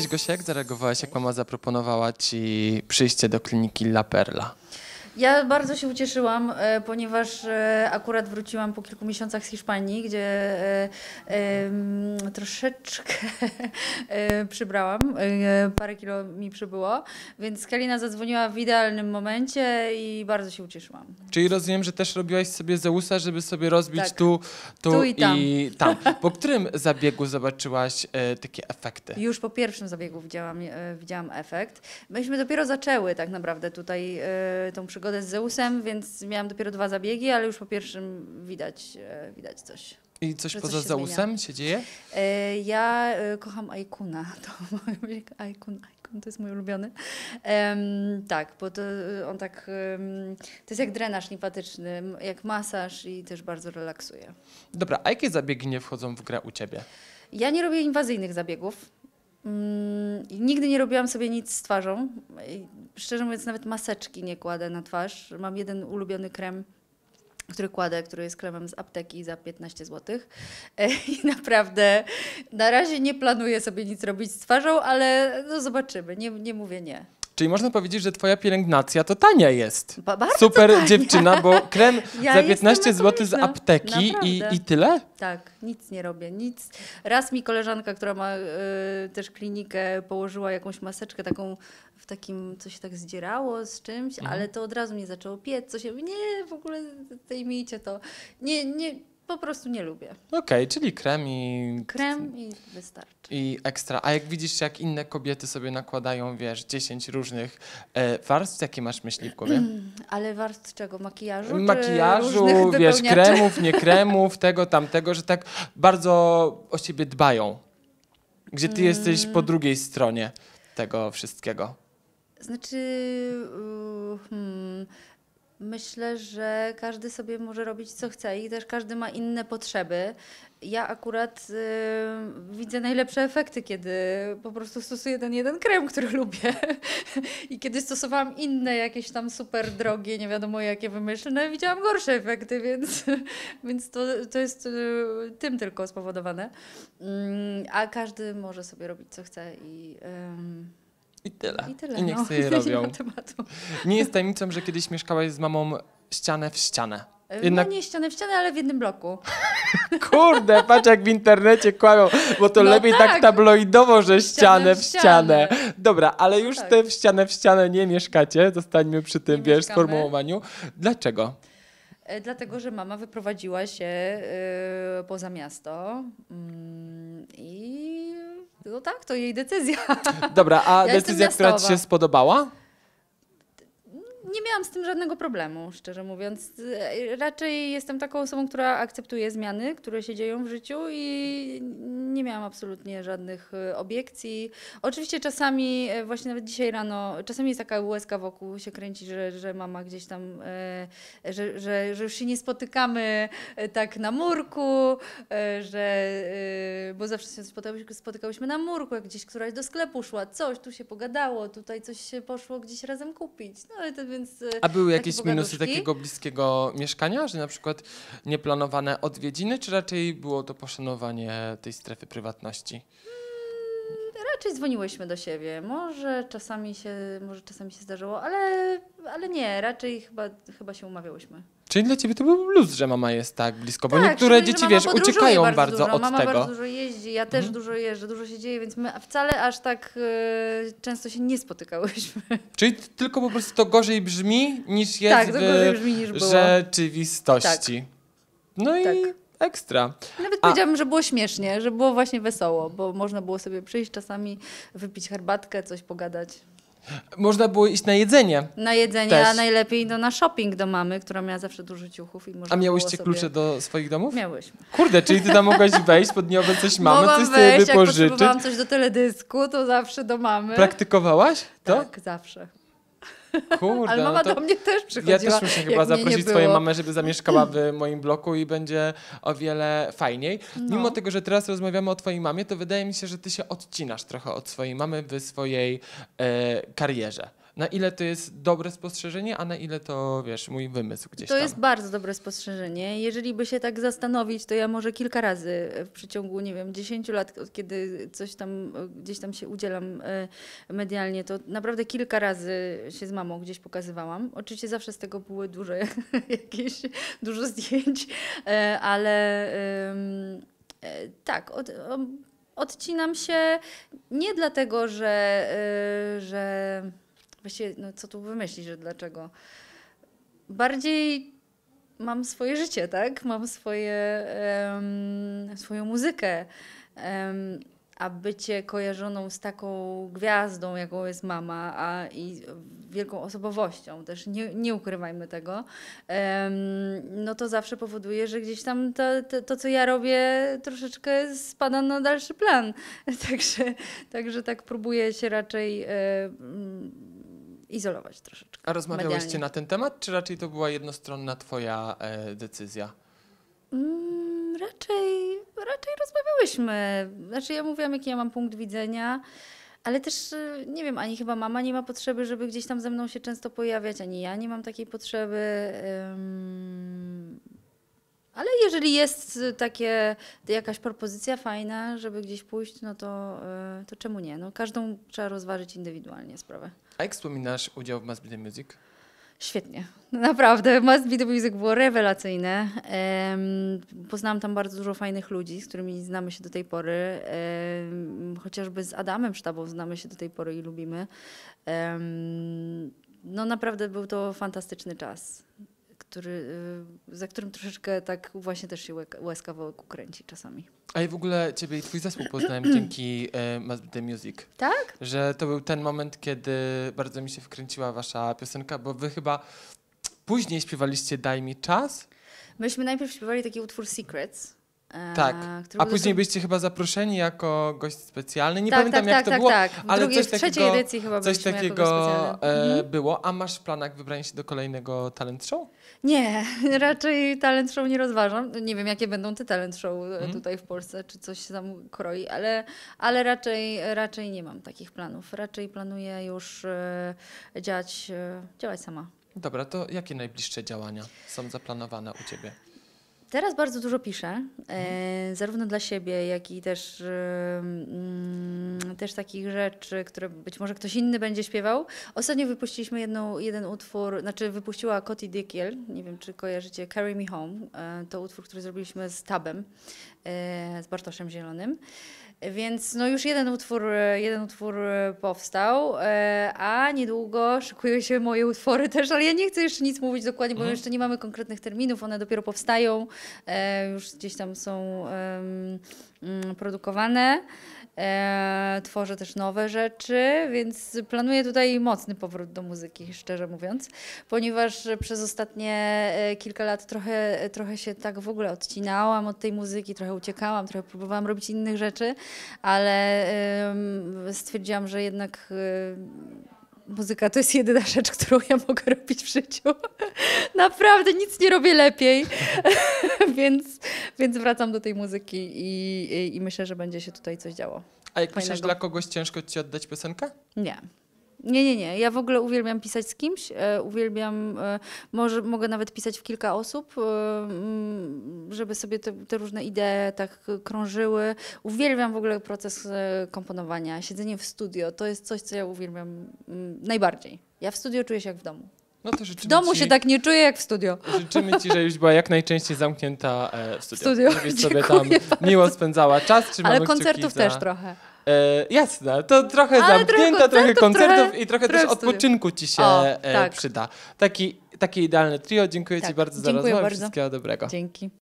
Cześć Gosia, jak zareagowałaś, jak mama zaproponowała ci przyjście do kliniki La Perla? Ja bardzo się ucieszyłam, e, ponieważ e, akurat wróciłam po kilku miesiącach z Hiszpanii, gdzie e, troszeczkę przybrałam, parę kilo mi przybyło, więc Kalina zadzwoniła w idealnym momencie i bardzo się ucieszyłam. Czyli rozumiem, że też robiłaś sobie zeusa, żeby sobie rozbić tak. tu, tu, tu, i tam. I tam. Po którym zabiegu zobaczyłaś takie efekty? Już po pierwszym zabiegu widziałam, widziałam efekt. Myśmy dopiero zaczęły tak naprawdę tutaj tą przygodę przygodę z Zeusem, więc miałam dopiero dwa zabiegi, ale już po pierwszym widać, e, widać coś. I coś poza coś się Zeusem zmienia. się dzieje? E, ja e, kocham Aikuna. To Aikun, Aikun to jest mój ulubiony. Um, tak, bo to on tak. Um, to jest jak drenaż limfatyczny, jak masaż i też bardzo relaksuje. Dobra, a jakie zabiegi nie wchodzą w grę u ciebie? Ja nie robię inwazyjnych zabiegów. Mm, nigdy nie robiłam sobie nic z twarzą szczerze mówiąc, nawet maseczki nie kładę na twarz. Mam jeden ulubiony krem który kładę, który jest kremem z apteki za 15 zł. E, I naprawdę na razie nie planuję sobie nic robić z twarzą, ale no zobaczymy. Nie, nie mówię nie. Czyli można powiedzieć, że twoja pielęgnacja to tania jest. Ba Super tania. dziewczyna, bo krem ja za 15 zł z apteki i, i, tyle? Tak, nic nie robię, nic. Raz mi koleżanka, która ma y, też klinikę, położyła jakąś maseczkę taką w takim, co się tak zdzierało z czymś, mhm. ale to od razu mnie zaczęło piec, co się, nie, w ogóle zdejmijcie to. Nie, nie, po prostu nie lubię. Okej, okay, czyli krem i... Krem i wystarczy. I ekstra. A jak widzisz, jak inne kobiety sobie nakładają, wiesz, 10 różnych e, warstw, jakie masz myśli w głowie? Ale warstw czego? Makijażu? Makijażu, wiesz, kremów, nie kremów, tego, tamtego, że tak bardzo o siebie dbają. Gdzie ty mm. jesteś po mm. drugiej stronie tego wszystkiego. Znaczy, hmm, Myślę, że każdy sobie może robić co chce i też każdy ma inne potrzeby. Ja akurat y, widzę najlepsze efekty, kiedy po prostu stosuję ten jeden krem, który lubię. I kiedy stosowałam inne jakieś tam super drogie, nie wiadomo jakie wymyślne, widziałam gorsze efekty, więc, więc to, to jest y, tym tylko spowodowane. Mm, a każdy może sobie robić co chce i. I tyle. I, tyle, I niech no. sobie robią. Nie jest tajemnicą, że kiedyś mieszkałaś z mamą ścianę w ścianę. E, no Jednak... No nie ścianę w ścianę, ale w jednym bloku. Kurde, patrz jak w internecie kłamią, bo to no lepiej tak. tak. tabloidowo, że ścianę, ścianę w ścianę. Dobra, ale no już no tak. te w ścianę w ścianę nie mieszkacie, zostańmy przy tym, nie wiesz, sformułowaniu. Dlaczego? E, dlatego, że mama wyprowadziła się yy, poza miasto yy, i no tak, to jej decyzja. Dobra, a ja decyzja, która ci się spodobała? Nie miałam z tym żadnego problemu, szczerze mówiąc. Raczej jestem taką osobą, która akceptuje zmiany, które się dzieją w życiu i nie miałam absolutnie żadnych y, obiekcji. Oczywiście czasami, e, właśnie nawet dzisiaj rano, czasami jest taka łezka wokół się kręci, że, że mama gdzieś tam, e, że, że, że już się nie spotykamy e, tak na murku, że, bo zawsze się spotykałyśmy, spotykałyśmy na murku, jak gdzieś któraś do sklepu szła, coś, tu się pogadało, tutaj coś się poszło gdzieś razem kupić. No, to więc A były jakieś minusy takiego bliskiego mieszkania, że na przykład nieplanowane odwiedziny, czy raczej było to poszanowanie tej strefy strefy prywatności? Mm, raczej dzwoniłyśmy do siebie. Może czasami się, może czasami się zdarzyło, ale, ale nie, raczej chyba, chyba się umawiałyśmy. Czyli dla ciebie to był plus, że mama jest tak blisko, bo tak, niektóre dzieci, wiesz, uciekają bardzo, bardzo dużo. od mama tego. Mama bardzo dużo jeździ, ja też mhm. dużo jeżdżę, dużo się dzieje, więc my wcale aż tak y, często się nie spotykałyśmy. Czyli tylko po prostu to gorzej brzmi niż tak, jest tak, to gorzej brzmi, niż było. rzeczywistości. Tak. No tak. i ekstra. Nawet A... powiedziałabym, że było śmiesznie, że było właśnie wesoło, bo można było sobie przyjść czasami, wypić herbatkę, coś pogadać. Można było iść na jedzenie. Na jedzenie, Też. a najlepiej no, na shopping do mamy, która miała zawsze dużo ciuchów. I można a miałyście sobie... klucze do swoich domów? Miałyśmy. Kurde, czyli ty tam mogłaś wejść, pod coś mamy, Mogłam coś wejść, sobie wypożyczyć. jak potrzebowałam coś do teledysku, to zawsze do mamy. Praktykowałaś to? Tak, zawsze. Kurde, Ale no mama no do mnie też przychodziła. Ja też muszę chyba zaprosić swoją mamę, żeby zamieszkała w moim bloku i będzie o wiele fajniej. No. Mimo tego, że teraz rozmawiamy o twojej mamie, to wydaje mi się, że ty się odcinasz trochę od swojej mamy w swojej e, karierze na ile to jest dobre spostrzeżenie, a na ile to, wiesz, mój wymysł gdzieś to tam. To jest bardzo dobre spostrzeżenie. Jeżeli by się tak zastanowić, to ja może kilka razy w przeciągu, nie wiem, 10 lat, od kiedy coś tam, gdzieś tam się udzielam e, medialnie, to naprawdę kilka razy się z mamą gdzieś pokazywałam. Oczywiście zawsze z tego były duże jakieś, dużo zdjęć, e, ale e, tak, od, odcinam się nie dlatego, że, że Właściwie, no co tu wymyślić, że dlaczego? Bardziej mam swoje życie, tak? Mam swoje, um, swoją muzykę. Um, a bycie kojarzoną z taką gwiazdą, jaką jest mama, a i wielką osobowością, też nie, nie ukrywajmy tego, um, no to zawsze powoduje, że gdzieś tam to, to, to, co ja robię, troszeczkę spada na dalszy plan. Także, także tak próbuję się raczej um, izolować troszeczkę. A rozmawiałyście medialnie. na ten temat, czy raczej to była jednostronna twoja e, decyzja? Mm, raczej, raczej rozmawiałyśmy. Znaczy ja mówiłam, jaki ja mam punkt widzenia, ale też e, nie wiem, ani chyba mama nie ma potrzeby, żeby gdzieś tam ze mną się często pojawiać, ani ja nie mam takiej potrzeby. Ale jeżeli jest e, takie, jakaś propozycja fajna, żeby gdzieś pójść, no to, e, to czemu nie? No, każdą trzeba rozważyć indywidualnie sprawę. A jak wspominasz udział w Must Be The Music? Świetnie. No naprawdę, Must Be The Music było rewelacyjne. Um, poznałam tam bardzo dużo fajnych ludzi, z którymi znamy się do tej pory. Um, chociażby z Adamem Sztabą znamy się do tej pory i lubimy. Um, no naprawdę był to fantastyczny czas który, y, za którym troszeczkę tak właśnie też się łez kawałek ukręci czasami. A i w ogóle ciebie i twój zespół poznałem dzięki e, y, The Music. Tak? Że to był ten moment, kiedy bardzo mi się wkręciła wasza piosenka, bo wy chyba później śpiewaliście Daj mi czas. Myśmy najpierw śpiewali taki utwór Secrets, tak. E, A później byliście chyba zaproszeni jako gość specjalny. Nie tak, pamiętam tak, jak tak, to było, tak, tak. ale drugiej, coś takiego, edycji chyba coś takiego e, mhm. było. A masz w planach wybranie się do kolejnego talent show? Nie, raczej talent show nie rozważam. Nie wiem, jakie będą te talent show hmm? tutaj w Polsce, czy coś się tam kroi, ale, ale raczej, raczej nie mam takich planów. Raczej planuję już e, działać, e, działać sama. Dobra, to jakie najbliższe działania są zaplanowane u Ciebie? Teraz bardzo dużo piszę, e, mhm. zarówno dla siebie, jak i też, e, mm, też takich rzeczy, które być może ktoś inny będzie śpiewał. Ostatnio wypuściliśmy jedną, jeden utwór, znaczy wypuściła Coti Dickiel, nie wiem czy kojarzycie, Carry Me Home, e, to utwór, który zrobiliśmy z Tabem, e, z Bartoszem Zielonym. Więc no już jeden utwór, jeden utwór e, powstał, e, a niedługo szykują się moje utwory też, ale ja nie chcę jeszcze nic mówić dokładnie, bo mhm. jeszcze nie mamy konkretnych terminów, one dopiero powstają, e, już gdzieś tam są um, produkowane. E, tworzę też nowe rzeczy, więc planuję tutaj mocny powrót do muzyki, szczerze mówiąc, ponieważ przez ostatnie e, kilka lat trochę, trochę się tak w ogóle odcinałam od tej muzyki, trochę uciekałam, trochę próbowałam robić innych rzeczy, ale e, stwierdziłam, że jednak. E, muzyka to jest jedyna rzecz, którą ja mogę robić w życiu. Naprawdę nic nie robię lepiej, więc, więc wracam do tej muzyki i, i, i myślę, że będzie się tutaj coś działo. A jak Fajnego. dla kogoś, ciężko ci oddać piosenkę? Nie, nie, nie, nie. Ja w ogóle uwielbiam pisać z kimś. E, uwielbiam, e, może, mogę nawet pisać w kilka osób, e, mm, żeby sobie te, te różne idee tak krążyły. Uwielbiam w ogóle proces komponowania, siedzenie w studio. To jest coś, co ja uwielbiam mm, najbardziej. Ja w studio czuję się jak w domu. No w domu ci, się tak nie czuję jak w studio. Życzymy ci, żebyś była jak najczęściej zamknięta w studio. studio. Żebyś sobie tam bardzo. miło spędzała czas. Czy Ale koncertów za... też trochę. E, jasne, to trochę Ale zamknięta, trochę koncertów, trochę i trochę, trochę też odpoczynku ci się o, e, tak. przyda. Taki, takie idealne trio. Dziękuję tak, ci bardzo za rozmowę. Bardzo. Wszystkiego dobrego. Dzięki.